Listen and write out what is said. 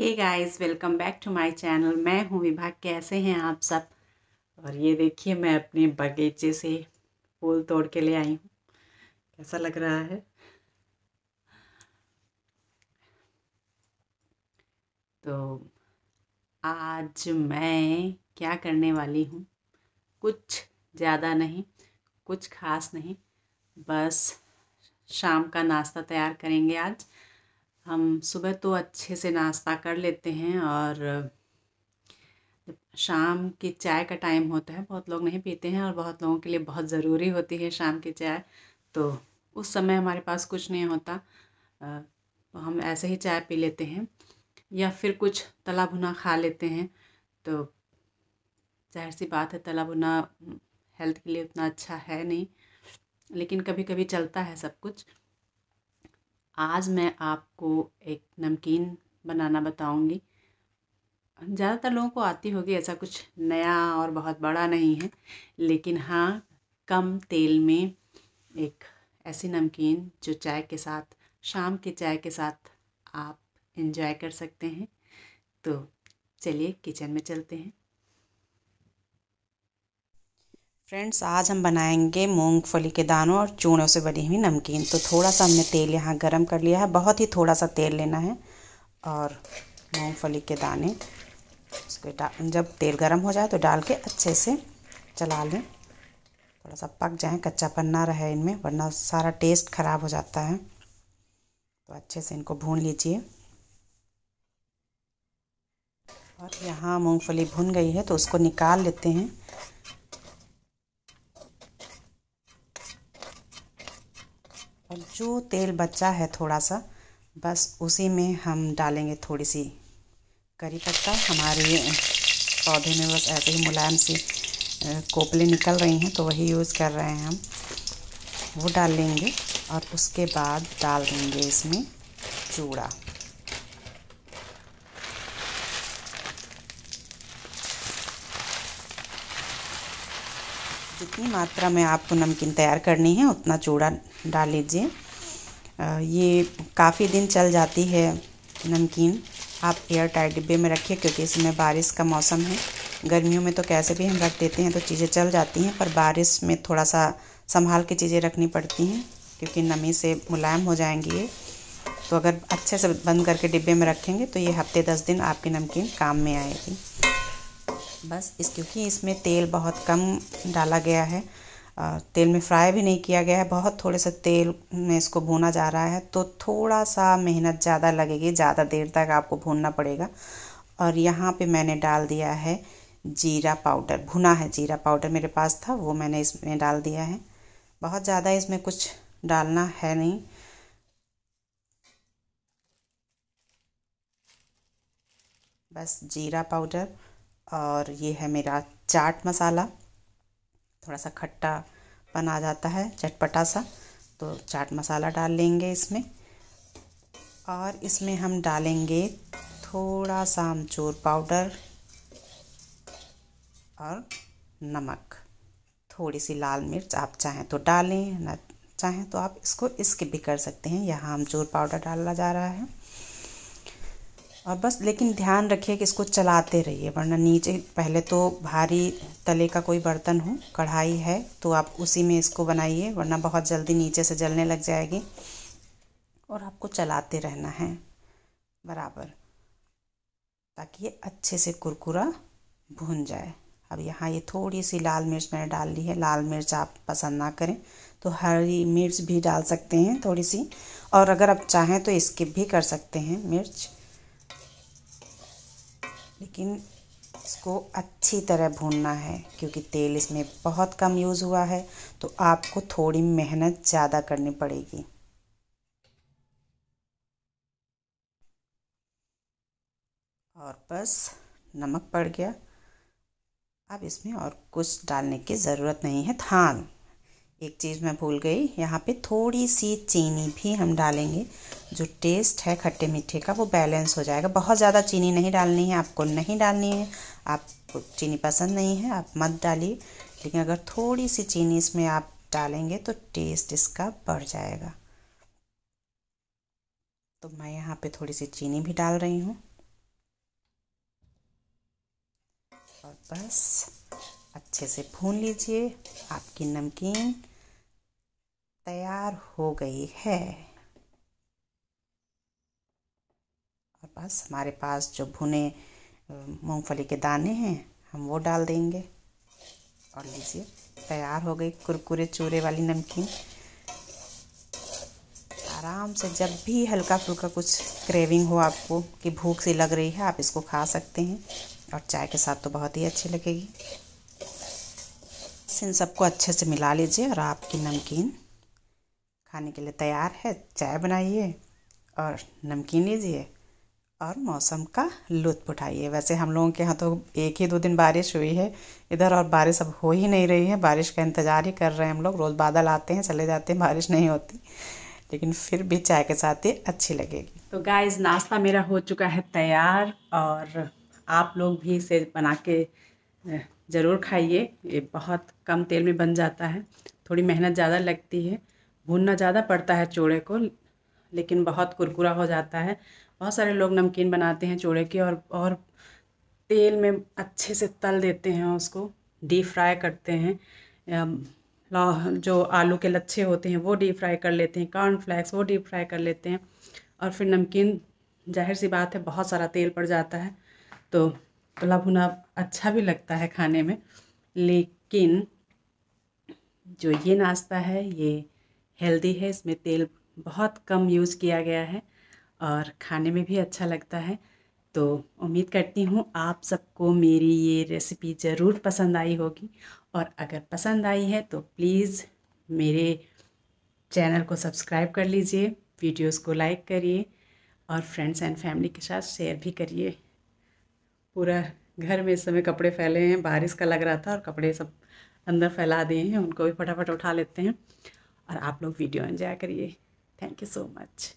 hey guys welcome back to my channel मैं हूँ विभाग कैसे हैं आप सब और ये देखिए मैं अपने बगीचे से फूल तोड़ के ले आई हूँ कैसा लग रहा है तो आज मैं क्या करने वाली हूँ कुछ ज़्यादा नहीं कुछ खास नहीं बस शाम का नाश्ता तैयार करेंगे आज हम सुबह तो अच्छे से नाश्ता कर लेते हैं और शाम की चाय का टाइम होता है बहुत लोग नहीं पीते हैं और बहुत लोगों के लिए बहुत ज़रूरी होती है शाम की चाय तो उस समय हमारे पास कुछ नहीं होता तो हम ऐसे ही चाय पी लेते हैं या फिर कुछ तला भुना खा लेते हैं तो जाहिर सी बात है तला भुना हेल्थ के लिए उतना अच्छा है नहीं लेकिन कभी कभी चलता है सब कुछ आज मैं आपको एक नमकीन बनाना बताऊंगी ज़्यादातर लोगों को आती होगी ऐसा कुछ नया और बहुत बड़ा नहीं है लेकिन हाँ कम तेल में एक ऐसी नमकीन जो चाय के साथ शाम के चाय के साथ आप इन्जॉय कर सकते हैं तो चलिए किचन में चलते हैं फ्रेंड्स आज हम बनाएंगे मूंगफली के दानों और चूड़ों से बनी हुई नमकीन तो थोड़ा सा हमने तेल यहाँ गरम कर लिया है बहुत ही थोड़ा सा तेल लेना है और मूंगफली के दाने उसके जब तेल गरम हो जाए तो डाल के अच्छे से चला लें थोड़ा सा पक जाए कच्चापन ना रहे इनमें वरना सारा टेस्ट ख़राब हो जाता है तो अच्छे से इनको भून लीजिए और यहाँ मूँगफली भुन गई है तो उसको निकाल लेते हैं और जो तेल बचा है थोड़ा सा बस उसी में हम डालेंगे थोड़ी सी करी पत्ता हमारे पौधे में बस ऐसे ही मुलायम सी कोपले निकल रही हैं तो वही यूज़ कर रहे हैं हम वो डाल लेंगे और उसके बाद डाल देंगे इसमें चूड़ा जितनी मात्रा में आपको नमकीन तैयार करनी है उतना चूड़ा डाल लीजिए ये काफ़ी दिन चल जाती है नमकीन आप एयर टाइट डिब्बे में रखिए क्योंकि इसमें बारिश का मौसम है गर्मियों में तो कैसे भी हम रख देते हैं तो चीज़ें चल जाती हैं पर बारिश में थोड़ा सा संभाल के चीज़ें रखनी पड़ती हैं क्योंकि नमी से मुलायम हो जाएंगी ये तो अगर अच्छे से बंद करके डिब्बे में रखेंगे तो ये हफ्ते दस दिन आपकी नमकीन काम में आएगी बस इस क्योंकि इसमें तेल बहुत कम डाला गया है तेल में फ्राई भी नहीं किया गया है बहुत थोड़े से तेल में इसको भुना जा रहा है तो थोड़ा सा मेहनत ज़्यादा लगेगी ज़्यादा देर तक आपको भूनना पड़ेगा और यहाँ पे मैंने डाल दिया है जीरा पाउडर भुना है जीरा पाउडर मेरे पास था वो मैंने इसमें डाल दिया है बहुत ज़्यादा इसमें कुछ डालना है नहीं बस जीरा पाउडर और ये है मेरा चाट मसाला थोड़ा सा खट्टा आ जाता है चटपटा सा तो चाट मसाला डाल लेंगे इसमें और इसमें हम डालेंगे थोड़ा सा अमचूर पाउडर और नमक थोड़ी सी लाल मिर्च आप चाहें तो डालें ना चाहें तो आप इसको स्किप भी कर सकते हैं यहाँ अमचूर पाउडर डाला जा रहा है और बस लेकिन ध्यान रखिए कि इसको चलाते रहिए वरना नीचे पहले तो भारी तले का कोई बर्तन हो कढ़ाई है तो आप उसी में इसको बनाइए वरना बहुत जल्दी नीचे से जलने लग जाएगी और आपको चलाते रहना है बराबर ताकि ये अच्छे से कुरकुरा भून जाए अब यहाँ ये थोड़ी सी लाल मिर्च मैंने डाल ली है लाल मिर्च आप पसंद ना करें तो हरी मिर्च भी डाल सकते हैं थोड़ी सी और अगर आप चाहें तो स्किप भी कर सकते हैं मिर्च लेकिन इसको अच्छी तरह भूनना है क्योंकि तेल इसमें बहुत कम यूज़ हुआ है तो आपको थोड़ी मेहनत ज़्यादा करनी पड़ेगी और बस नमक पड़ गया अब इसमें और कुछ डालने की ज़रूरत नहीं है हाँ एक चीज़ मैं भूल गई यहाँ पे थोड़ी सी चीनी भी हम डालेंगे जो टेस्ट है खट्टे मीठे का वो बैलेंस हो जाएगा बहुत ज़्यादा चीनी नहीं डालनी है आपको नहीं डालनी है आपको चीनी पसंद नहीं है आप मत डालिए लेकिन अगर थोड़ी सी चीनी इसमें आप डालेंगे तो टेस्ट इसका बढ़ जाएगा तो मैं यहाँ पे थोड़ी सी चीनी भी डाल रही हूँ और बस अच्छे से भून लीजिए आपकी नमकीन तैयार हो गई है और बस हमारे पास जो भुने मूंगफली के दाने हैं हम वो डाल देंगे और लीजिए तैयार हो गई कुरकुरे चूरे वाली नमकीन आराम से जब भी हल्का फुल्का कुछ क्रेविंग हो आपको कि भूख सी लग रही है आप इसको खा सकते हैं और चाय के साथ तो बहुत ही अच्छी लगेगी इन सबको अच्छे से मिला लीजिए और आपकी नमकीन खाने के लिए तैयार है चाय बनाइए और नमकीन लीजिए और मौसम का लुत्फ उठाइए वैसे हम लोगों के यहाँ तो एक ही दो दिन बारिश हुई है इधर और बारिश अब हो ही नहीं रही है बारिश का इंतज़ार ही कर रहे हैं हम लोग रोज़ बादल आते हैं चले जाते हैं बारिश नहीं होती लेकिन फिर भी चाय के साथ ये अच्छी लगेगी तो गाइस नाश्ता मेरा हो चुका है तैयार और आप लोग भी इसे बना के ज़रूर खाइए ये बहुत कम तेल में बन जाता है थोड़ी मेहनत ज़्यादा लगती है भूनना ज़्यादा पड़ता है चूड़े को लेकिन बहुत कुरकुरा हो जाता है बहुत सारे लोग नमकीन बनाते हैं चूड़े के और और तेल में अच्छे से तल देते हैं उसको डीप फ्राई करते हैं जो आलू के लच्छे होते हैं वो डीप फ्राई कर लेते हैं कॉर्नफ्लैक्स वो डीप फ्राई कर लेते हैं और फिर नमकीन जाहिर सी बात है बहुत सारा तेल पड़ जाता है तो तला भुना अच्छा भी लगता है खाने में लेकिन जो ये नाश्ता है ये हेल्दी है इसमें तेल बहुत कम यूज़ किया गया है और खाने में भी अच्छा लगता है तो उम्मीद करती हूँ आप सबको मेरी ये रेसिपी ज़रूर पसंद आई होगी और अगर पसंद आई है तो प्लीज़ मेरे चैनल को सब्सक्राइब कर लीजिए वीडियोस को लाइक करिए और फ्रेंड्स एंड फैमिली के साथ शेयर भी करिए पूरा घर में इस समय कपड़े फैले हैं बारिश का लग रहा था और कपड़े सब अंदर फैला दिए हैं उनको भी फटाफट उठा लेते हैं और आप लोग वीडियो एंजॉय करिए थैंक यू सो मच